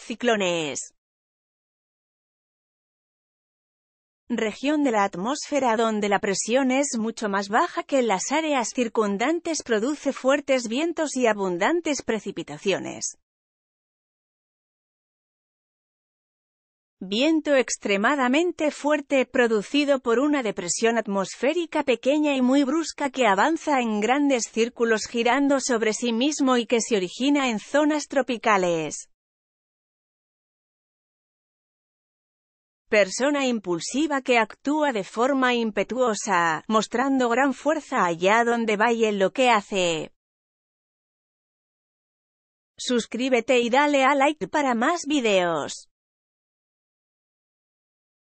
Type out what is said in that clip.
Ciclones. Región de la atmósfera donde la presión es mucho más baja que en las áreas circundantes produce fuertes vientos y abundantes precipitaciones. Viento extremadamente fuerte producido por una depresión atmosférica pequeña y muy brusca que avanza en grandes círculos girando sobre sí mismo y que se origina en zonas tropicales. persona impulsiva que actúa de forma impetuosa, mostrando gran fuerza allá donde vaya en lo que hace. Suscríbete y dale a like para más videos.